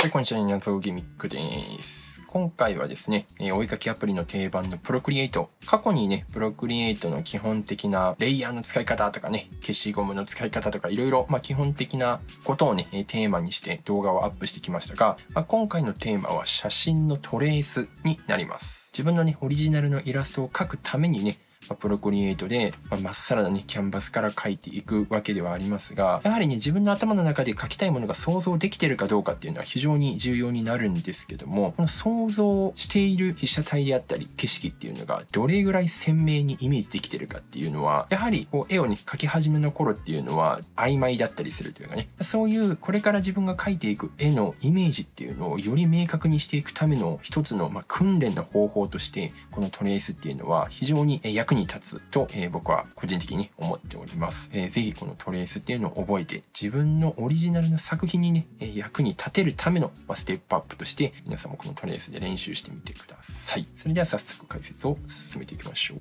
はい、こんにちは。ニャゾギミックです。今回はですね、えー、お絵かきアプリの定番のプロクリエイト。過去にね、プロクリエイトの基本的なレイヤーの使い方とかね、消しゴムの使い方とかいろいろ、まあ、基本的なことをね、テーマにして動画をアップしてきましたが、まあ、今回のテーマは写真のトレースになります。自分のね、オリジナルのイラストを描くためにね、まあ、プロコリエイトで、まあ、真っさらなね、キャンバスから描いていくわけではありますが、やはりね、自分の頭の中で描きたいものが想像できてるかどうかっていうのは非常に重要になるんですけども、この想像している被写体であったり、景色っていうのがどれぐらい鮮明にイメージできてるかっていうのは、やはりこう絵をね、描き始めの頃っていうのは曖昧だったりするというかね、そういうこれから自分が描いていく絵のイメージっていうのをより明確にしていくための一つの、まあ、訓練の方法として、このトレースっていうのは非常に役にに立つと、えー、僕は個人的に思っております、えー。ぜひこのトレースっていうのを覚えて自分のオリジナルな作品にね、えー、役に立てるための、まあ、ステップアップとして皆さんもこのトレースで練習してみてください。それでは早速解説を進めていきましょう。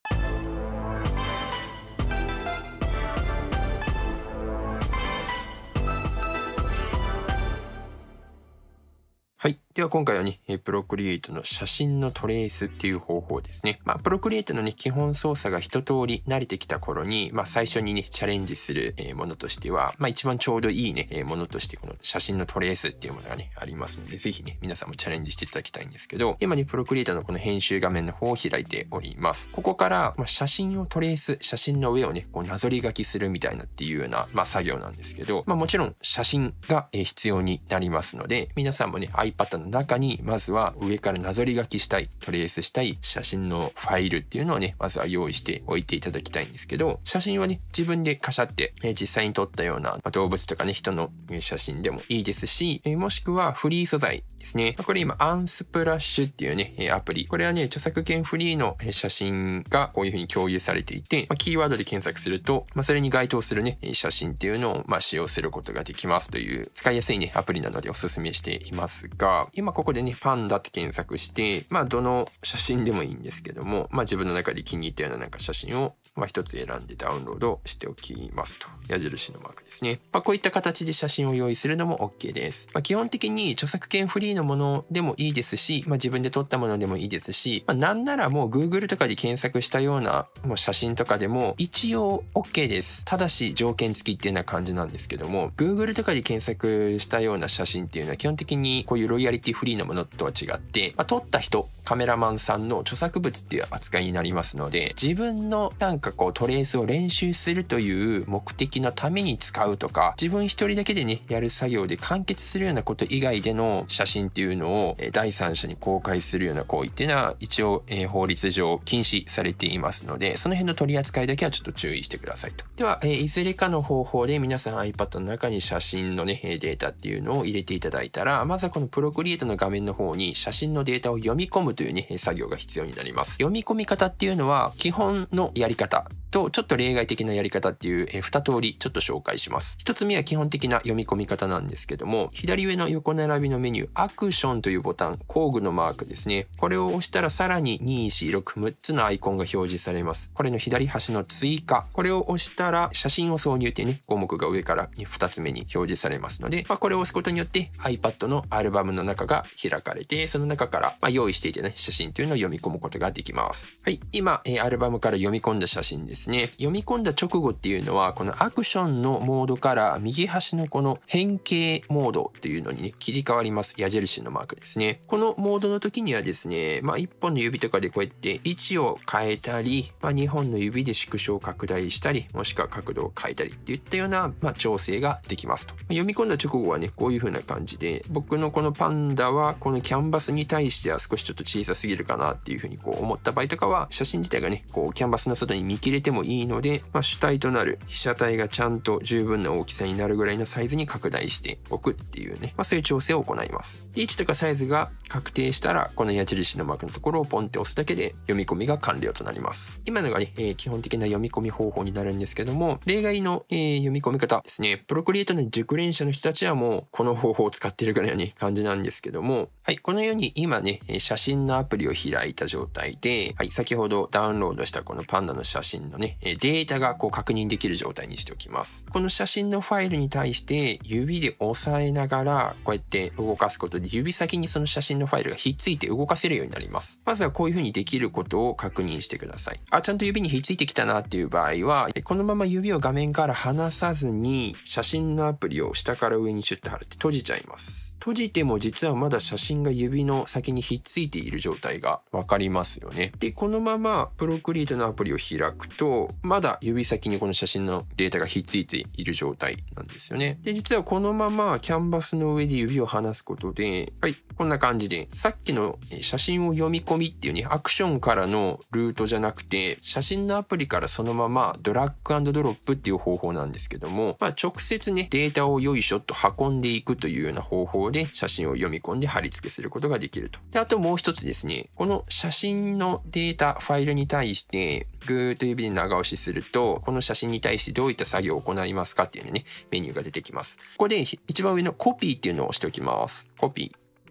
はい。では今回はね、プロクリエイトの写真のトレースっていう方法ですね。まあ、プロクリエイトのね、基本操作が一通り慣れてきた頃に、まあ、最初にね、チャレンジするものとしては、まあ、一番ちょうどいいね、ものとして、この写真のトレースっていうものがね、ありますので、ぜひね、皆さんもチャレンジしていただきたいんですけど、今ね、プロクリエイトのこの編集画面の方を開いております。ここから、ま写真をトレース、写真の上をね、こう、なぞり書きするみたいなっていうような、ま作業なんですけど、まもちろん写真が必要になりますので、皆さんもね、iPad の中に、まずは上からなぞり書きしたい、トレースしたい写真のファイルっていうのをね、まずは用意しておいていただきたいんですけど、写真はね、自分でカシャって、え実際に撮ったような、動物とかね、人の写真でもいいですし、えもしくはフリー素材ですね。これ今、アンスプラッシュっていうね、アプリ。これはね、著作権フリーの写真がこういう風に共有されていて、まあ、キーワードで検索すると、まあ、それに該当するね、写真っていうのを、まあ、使用することができますという、使いやすいね、アプリなのでお勧めしていますが、今ここでね、パンダって検索して、まあ、どの写真でもいいんですけども、まあ、自分の中で気に入ったようななんか写真を、まあ、一つ選んでダウンロードしておきますと。矢印のマークですね。まあ、こういった形で写真を用意するのも OK です。まあ、基本的に著作権フリーのものでもいいですし、まあ、自分で撮ったものでもいいですし、まあ、なんならもう Google とかで検索したようなもう写真とかでも一応 OK です。ただし条件付きっていうような感じなんですけども、Google とかで検索したような写真っていうのは基本的にこういうロイヤリティフリーのものとは違って、まあ、撮った人、カメラマンさんの著作物っていう扱いになりますので、自分のなんかこうトレースを練習するという目的のために使うとか、自分一人だけでね、やる作業で完結するようなこと以外での写真真っていうのを第三者に公開するような行為っていうのは一応法律上禁止されていますので、その辺の取り扱いだけはちょっと注意してくださいと。では、いずれかの方法で皆さん iPad の中に写真のね、データっていうのを入れていただいたら、まずはこの Procreate の画面の方に写真のデータを読み込むというね、作業が必要になります。読み込み方っていうのは基本のやり方とちょっと例外的なやり方っていう2通りちょっと紹介します。1つ目は基本的な読み込み方なんですけども、左上の横並びのメニュー、アクションというボタン、工具のマークですね。これを押したらさらに2、4、6、6つのアイコンが表示されます。これの左端の追加。これを押したら写真を挿入っていうね、項目が上から2つ目に表示されますので、まあ、これを押すことによって iPad のアルバムの中が開かれて、その中からま用意していてね、写真というのを読み込むことができます。はい。今、えアルバムから読み込んだ写真ですね。読み込んだ直後っていうのは、このアクションのモードから右端のこの変形モードっていうのにね、切り替わります。矢印ジェルシーのマークですね。このモードの時にはですね、まあ、1本の指とかでこうやって位置を変えたり、まあ、2本の指で縮小拡大したり、もしくは角度を変えたりっていったような、まあ、調整ができますと。読み込んだ直後はね、こういう風な感じで、僕のこのパンダはこのキャンバスに対しては少しちょっと小さすぎるかなっていう風にこう思った場合とかは、写真自体がね、こうキャンバスの外に見切れてもいいので、まあ、主体となる被写体がちゃんと十分な大きさになるぐらいのサイズに拡大しておくっていうね、まあ、そういう調整を行います。位置とかサイズが確定したら、この矢印のマークのところをポンって押すだけで読み込みが完了となります。今のがね、えー、基本的な読み込み方法になるんですけども、例外の、えー、読み込み方ですね、プロクリエイトの熟練者の人たちはもうこの方法を使ってるぐらうに感じなんですけども、はい、このように今ね、写真のアプリを開いた状態で、はい、先ほどダウンロードしたこのパンダの写真のね、データがこう確認できる状態にしておきます。この写真のファイルに対して指で押さえながら、こうやって動かすことで指先にその写真のファイルがひっついて動かせるようになります。まずはこういう風にできることを確認してください。あ、ちゃんと指にひっついてきたなっていう場合は、このまま指を画面から離さずに、写真のアプリを下から上にシュッと貼って閉じちゃいます。閉じても実はまだ写真が指の先にひっついている状態がわかりますよね。で、このままプロクリートのアプリを開くと、まだ指先にこの写真のデータがひっついている状態なんですよね。で、実はこのままキャンバスの上で指を離すことで、で、はい、こんな感じで、さっきの写真を読み込みっていうね、アクションからのルートじゃなくて、写真のアプリからそのままドラッグドロップっていう方法なんですけども、まあ、直接ね、データをよいしょっと運んでいくというような方法で写真を読み込んで貼り付けすることができると。で、あともう一つですね、この写真のデータ、ファイルに対して、グーっと指で長押しすると、この写真に対してどういった作業を行いますかっていうね、メニューが出てきます。ここで一番上のコピーっていうのを押しておきます。コ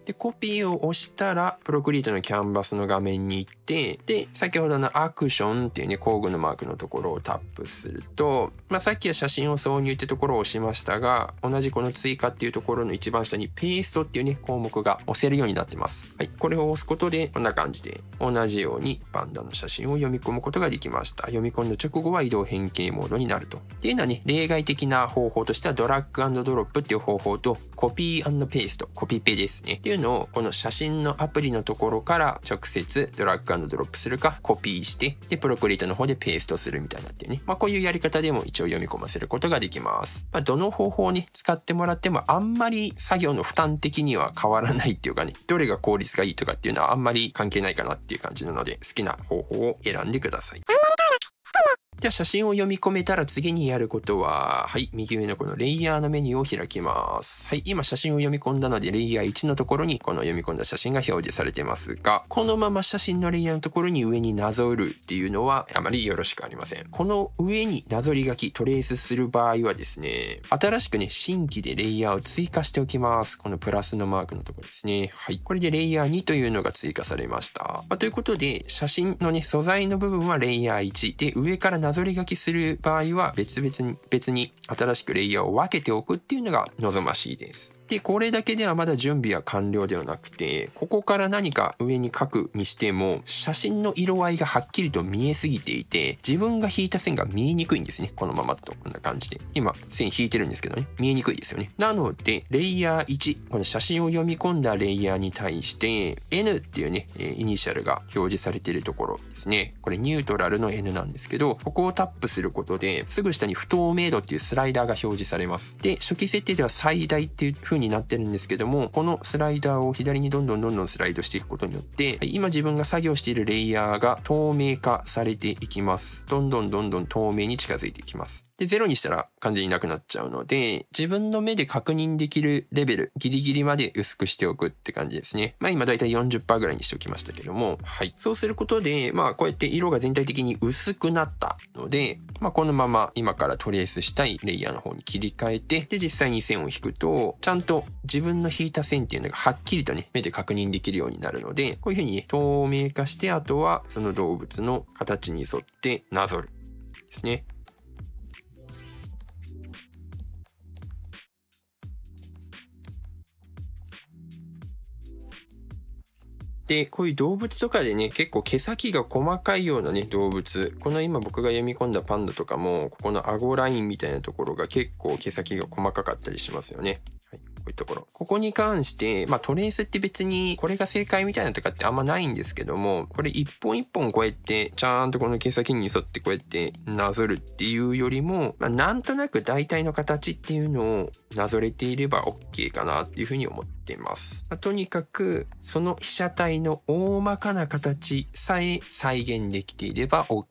で、コピーを押したら、プロクリートのキャンバスの画面に行って、で、先ほどのアクションっていうね、工具のマークのところをタップすると、まあ、さっきは写真を挿入ってところを押しましたが、同じこの追加っていうところの一番下にペーストっていうね、項目が押せるようになってます。はい。これを押すことで、こんな感じで、同じようにパンダの写真を読み込むことができました。読み込んだ直後は移動変形モードになると。っていうのはね、例外的な方法としては、ドラッグドロップっていう方法と、コピーペースト、コピペですね。っていうのを、この写真のアプリのところから直接ドラッグランドドロップするか、コピーして、で、プロクリートの方でペーストするみたいになってるね。まあ、こういうやり方でも一応読み込ませることができます。まあ、どの方法に使ってもらってもあんまり作業の負担的には変わらないっていうかね、どれが効率がいいとかっていうのはあんまり関係ないかなっていう感じなので、好きな方法を選んでください。では写真を読み込めたら次にやることは、はい、右上のこのレイヤーのメニューを開きます。はい、今写真を読み込んだので、レイヤー1のところにこの読み込んだ写真が表示されていますが、このまま写真のレイヤーのところに上になぞるっていうのはあまりよろしくありません。この上になぞり書き、トレースする場合はですね、新しくね、新規でレイヤーを追加しておきます。このプラスのマークのところですね。はい、これでレイヤー2というのが追加されました。まあ、ということで、写真のね、素材の部分はレイヤー1で、上からなぞり書きする場合は別々に別に新しくレイヤーを分けておくっていうのが望ましいです。で、これだけではまだ準備は完了ではなくて、ここから何か上に書くにしても、写真の色合いがはっきりと見えすぎていて、自分が引いた線が見えにくいんですね。このままと、こんな感じで。今、線引いてるんですけどね、見えにくいですよね。なので、レイヤー1、この写真を読み込んだレイヤーに対して、N っていうね、イニシャルが表示されているところですね。これニュートラルの N なんですけど、ここをタップすることで、すぐ下に不透明度っていうスライダーが表示されます。で、初期設定では最大っていう風風になってるんですけども、このスライダーを左にどんどんどんどんスライドしていくことによって、今自分が作業しているレイヤーが透明化されていきます。どんどんどんどん透明に近づいていきます。で、ゼロにしたら完全になくなっちゃうので、自分の目で確認できるレベル、ギリギリまで薄くしておくって感じですね。まあ今だいたい40%ぐらいにしておきましたけども、はい。そうすることで、まあこうやって色が全体的に薄くなったので、まあこのまま今からトレースしたいレイヤーの方に切り替えて、で、実際に線を引くと、ちゃんと自分の引いた線っていうのがはっきりとね、目で確認できるようになるので、こういうふうに、ね、透明化して、あとはその動物の形に沿ってなぞる。ですね。で、こういう動物とかでね、結構毛先が細かいようなね、動物。この今僕が読み込んだパンダとかも、ここの顎ラインみたいなところが結構毛先が細かかったりしますよね。ういうところ。ここに関して、まあトレースって別にこれが正解みたいなとかってあんまないんですけども、これ一本一本こうやって、ちゃんとこの毛先に沿ってこうやってなぞるっていうよりも、まあなんとなく大体の形っていうのをなぞれていれば OK かなっていうふうに思ってています。まあ、とにかく、その被写体の大まかな形さえ再現できていれば OK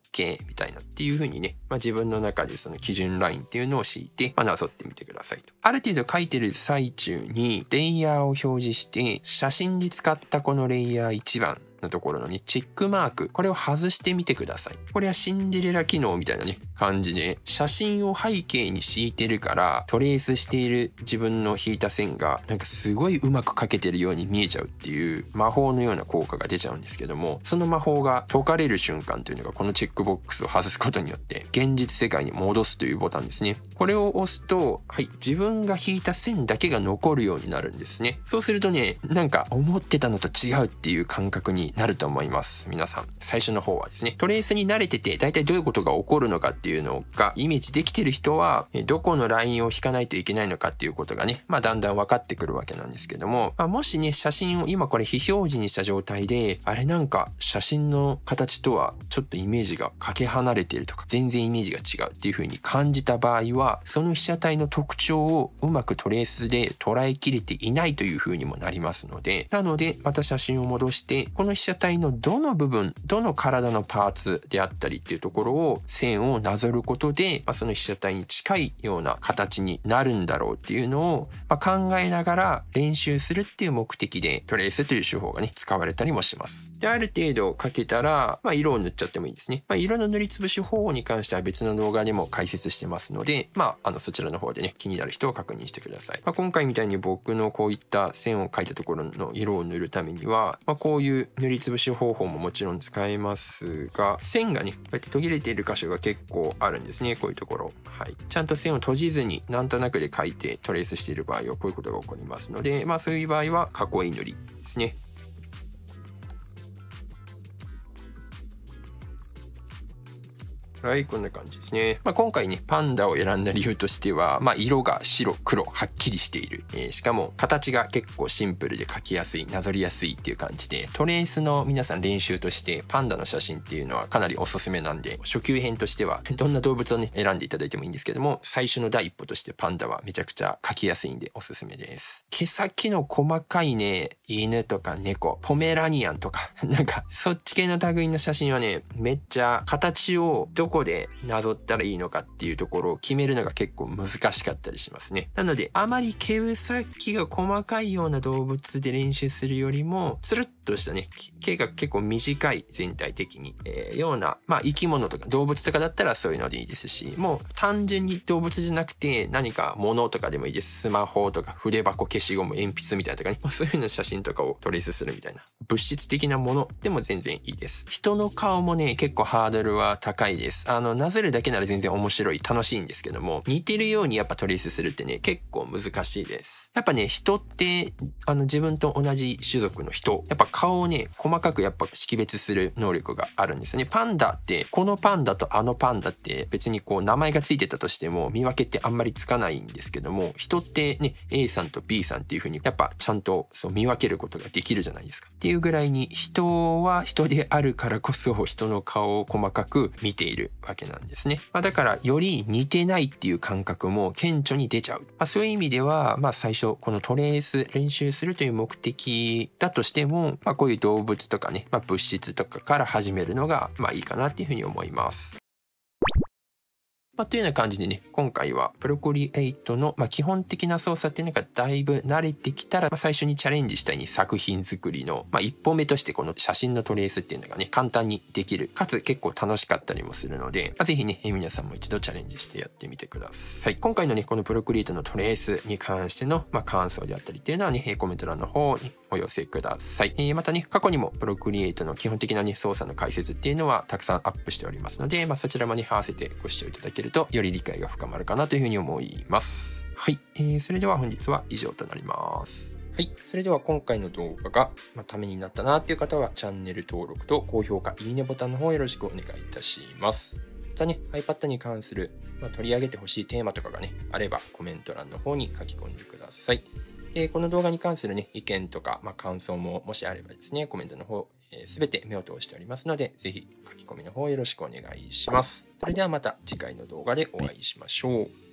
みたいなっていう風にね、まあ、自分の中でその基準ラインっていうのを敷いて、まあ、なぞってみてくださいと。ある程度書いてる最中にレイヤーを表示して、写真で使ったこのレイヤー1番、のところのね、チェックマーク、これを外してみてください。これはシンデレラ機能みたいなね、感じで、写真を背景に敷いてるから、トレースしている自分の引いた線が、なんかすごいうまく描けてるように見えちゃうっていう魔法のような効果が出ちゃうんですけども、その魔法が解かれる瞬間というのが、このチェックボックスを外すことによって、現実世界に戻すというボタンですね。これを押すと、はい、自分が引いた線だけが残るようになるんですね。そうするとね、なんか思ってたのと違うっていう感覚にになると思います。皆さん、最初の方はですね、トレースに慣れてて、大体どういうことが起こるのかっていうのが、イメージできてる人は、どこのラインを引かないといけないのかっていうことがね、まあ、だんだん分かってくるわけなんですけども、まあ、もしね、写真を今これ非表示にした状態で、あれなんか写真の形とはちょっとイメージがかけ離れてるとか、全然イメージが違うっていう風に感じた場合は、その被写体の特徴をうまくトレースで捉えきれていないという風にもなりますので、なので、また写真を戻して、この被写体のどの部分、どの体のパーツであったりっていうところを線をなぞることで、まあ、その被写体に近いような形になるんだろうっていうのを、まあ、考えながら練習するっていう目的でトレースという手法がね、使われたりもします。で、ある程度かけたら、まあ、色を塗っちゃってもいいですね。まあ、色の塗りつぶし方法に関しては別の動画でも解説してますので、まあ、あの、そちらの方でね、気になる人は確認してください。まあ、今回みたいに僕のこういった線を描いたところの色を塗るためには、まあ、こういう塗りつぶし方法ももちろん使えますが、線がね、こうやって途切れている箇所が結構あるんですね、こういうところ。はい。ちゃんと線を閉じずに、なんとなくで書いてトレースしている場合はこういうことが起こりますので、まあそういう場合は囲い塗りですね。はい、こんな感じですね。まあ、今回ね、パンダを選んだ理由としては、まあ、色が白、黒、はっきりしている。えー、しかも、形が結構シンプルで描きやすい、なぞりやすいっていう感じで、トレースの皆さん練習として、パンダの写真っていうのはかなりおすすめなんで、初級編としては、どんな動物をね、選んでいただいてもいいんですけども、最初の第一歩としてパンダはめちゃくちゃ描きやすいんでおすすめです。毛先の細かいね、犬とか猫、ポメラニアンとか、なんか、そっち系の類の写真はね、めっちゃ形をどこでなぞったらいいのかっていうところを決めるのが結構難しかったりしますね。なので、あまり毛先が細かいような動物で練習するよりも、スルッとしたね、毛が結構短い全体的に、えー、ような、まあ生き物とか動物とかだったらそういうのでいいですし、もう単純に動物じゃなくて何か物とかでもいいです。スマホとか筆箱、消しゴム、鉛筆みたいなとかね、まあ、そういうの写真とかをトレースするみたいな。物質的なものでも全然いいです。人の顔もね、結構ハードルは高いです。。あの、なぞるだけなら全然面白い、楽しいんですけども、似てるようにやっぱトレースするってね、結構難しいです。やっぱね、人って、あの、自分と同じ種族の人、やっぱ顔をね、細かくやっぱ識別する能力があるんですね。パンダって、このパンダとあのパンダって別にこう名前が付いてたとしても見分けってあんまりつかないんですけども、人ってね、A さんと B さんっていう風にやっぱちゃんとそう見分けることができるじゃないですか。っていうぐらいに人は人であるからこそ人の顔を細かく見ている。わけなんですね。まあ、だからより似てないっていう感覚も顕著に出ちゃう。まあ、そういう意味では、まあ最初このトレース練習するという目的だとしても、まあこういう動物とかね、まあ、物質とかから始めるのがまあいいかなっていうふうに思います。まあ、というような感じでね、今回はプロコリエイトの、ま基本的な操作っていうのがだいぶ慣れてきたら、ま最初にチャレンジしたい、ね、作品作りの、まあ、一歩目としてこの写真のトレースっていうのがね、簡単にできる、かつ結構楽しかったりもするので、まあ、ぜひね、皆さんも一度チャレンジしてやってみてください。今回のね、このプロクリエイトのトレースに関しての、ま感想であったりっていうのはね、コメント欄の方にお寄せください。えー、またね、過去にもプロクリエイトの基本的なね、操作の解説っていうのはたくさんアップしておりますので、まそちらもね、合わせてご視聴いただけるるとより理解が深まるかなというふうに思います。はい。えー、それでは本日は以上となります。はい。それでは今回の動画が、まためになったなという方はチャンネル登録と高評価、いいねボタンの方よろしくお願いいたします。またね、iPad に関する、まあ、取り上げてほしいテーマとかがね、あればコメント欄の方に書き込んでください。えこの動画に関するね、意見とか、まあ、感想ももしあればですね、コメントの方すべて目を通しておりますので、ぜひ書き込みの方よろしくお願いします。それではまた次回の動画でお会いしましょう。